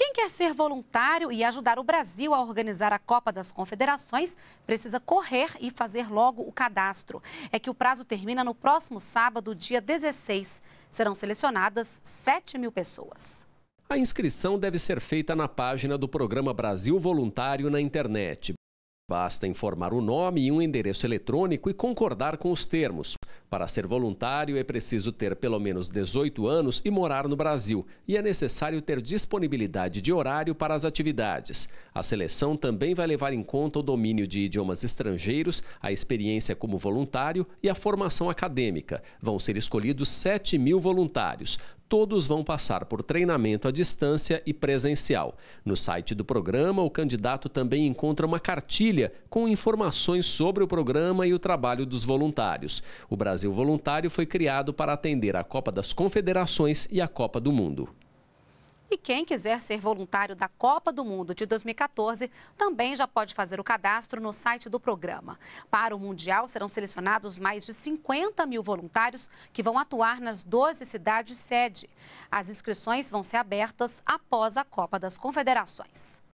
Quem quer ser voluntário e ajudar o Brasil a organizar a Copa das Confederações precisa correr e fazer logo o cadastro. É que o prazo termina no próximo sábado, dia 16. Serão selecionadas 7 mil pessoas. A inscrição deve ser feita na página do Programa Brasil Voluntário na internet Basta informar o nome e um endereço eletrônico e concordar com os termos. Para ser voluntário, é preciso ter pelo menos 18 anos e morar no Brasil, e é necessário ter disponibilidade de horário para as atividades. A seleção também vai levar em conta o domínio de idiomas estrangeiros, a experiência como voluntário e a formação acadêmica. Vão ser escolhidos 7 mil voluntários todos vão passar por treinamento à distância e presencial. No site do programa, o candidato também encontra uma cartilha com informações sobre o programa e o trabalho dos voluntários. O Brasil Voluntário foi criado para atender a Copa das Confederações e a Copa do Mundo. E quem quiser ser voluntário da Copa do Mundo de 2014 também já pode fazer o cadastro no site do programa. Para o Mundial serão selecionados mais de 50 mil voluntários que vão atuar nas 12 cidades sede. As inscrições vão ser abertas após a Copa das Confederações.